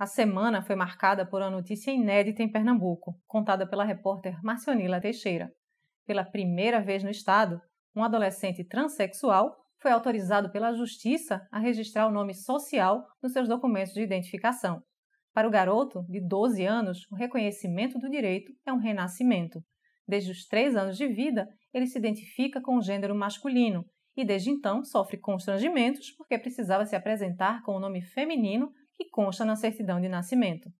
A semana foi marcada por uma notícia inédita em Pernambuco, contada pela repórter Marcionila Teixeira. Pela primeira vez no estado, um adolescente transexual foi autorizado pela Justiça a registrar o nome social nos seus documentos de identificação. Para o garoto, de 12 anos, o reconhecimento do direito é um renascimento. Desde os 3 anos de vida, ele se identifica com o gênero masculino e, desde então, sofre constrangimentos porque precisava se apresentar com o nome feminino e consta na certidão de nascimento.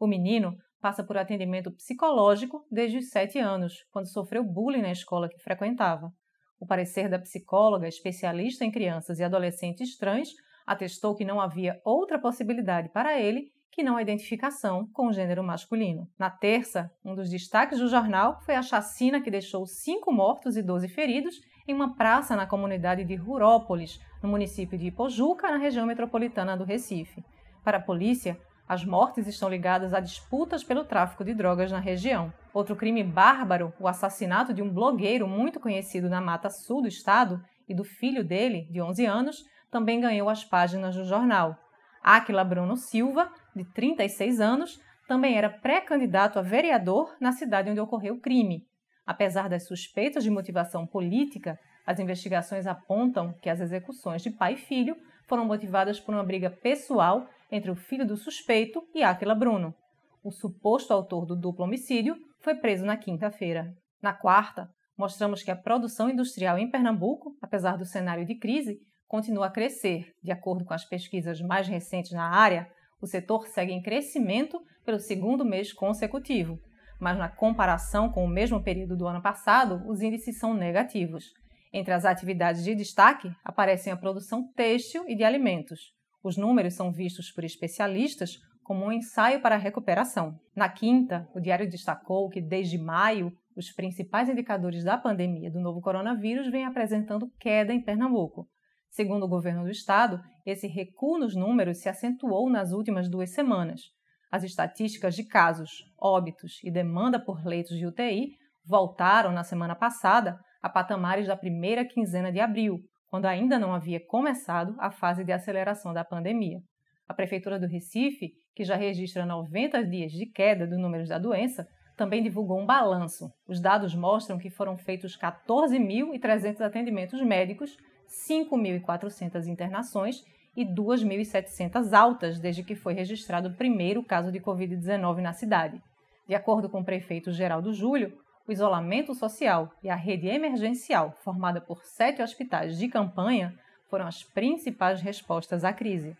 O menino passa por atendimento psicológico desde os 7 anos, quando sofreu bullying na escola que frequentava. O parecer da psicóloga especialista em crianças e adolescentes trans atestou que não havia outra possibilidade para ele que não a identificação com o gênero masculino. Na terça, um dos destaques do jornal foi a chacina que deixou cinco mortos e 12 feridos em uma praça na comunidade de Rurópolis, no município de Ipojuca, na região metropolitana do Recife. Para a polícia, as mortes estão ligadas a disputas pelo tráfico de drogas na região. Outro crime bárbaro, o assassinato de um blogueiro muito conhecido na mata sul do estado e do filho dele, de 11 anos, também ganhou as páginas do jornal. Aquila Bruno Silva, de 36 anos, também era pré-candidato a vereador na cidade onde ocorreu o crime. Apesar das suspeitas de motivação política, as investigações apontam que as execuções de pai e filho foram motivadas por uma briga pessoal entre o filho do suspeito e Áquila Bruno. O suposto autor do duplo homicídio foi preso na quinta-feira. Na quarta, mostramos que a produção industrial em Pernambuco, apesar do cenário de crise, continua a crescer. De acordo com as pesquisas mais recentes na área, o setor segue em crescimento pelo segundo mês consecutivo, mas na comparação com o mesmo período do ano passado, os índices são negativos. Entre as atividades de destaque aparecem a produção têxtil e de alimentos. Os números são vistos por especialistas como um ensaio para a recuperação. Na quinta, o diário destacou que desde maio, os principais indicadores da pandemia do novo coronavírus vêm apresentando queda em Pernambuco. Segundo o governo do estado, esse recuo nos números se acentuou nas últimas duas semanas. As estatísticas de casos, óbitos e demanda por leitos de UTI voltaram na semana passada a patamares da primeira quinzena de abril, quando ainda não havia começado a fase de aceleração da pandemia. A Prefeitura do Recife, que já registra 90 dias de queda do número da doença, também divulgou um balanço. Os dados mostram que foram feitos 14.300 atendimentos médicos, 5.400 internações e 2.700 altas desde que foi registrado o primeiro caso de Covid-19 na cidade. De acordo com o prefeito Geraldo Júlio, o isolamento social e a rede emergencial, formada por sete hospitais de campanha, foram as principais respostas à crise.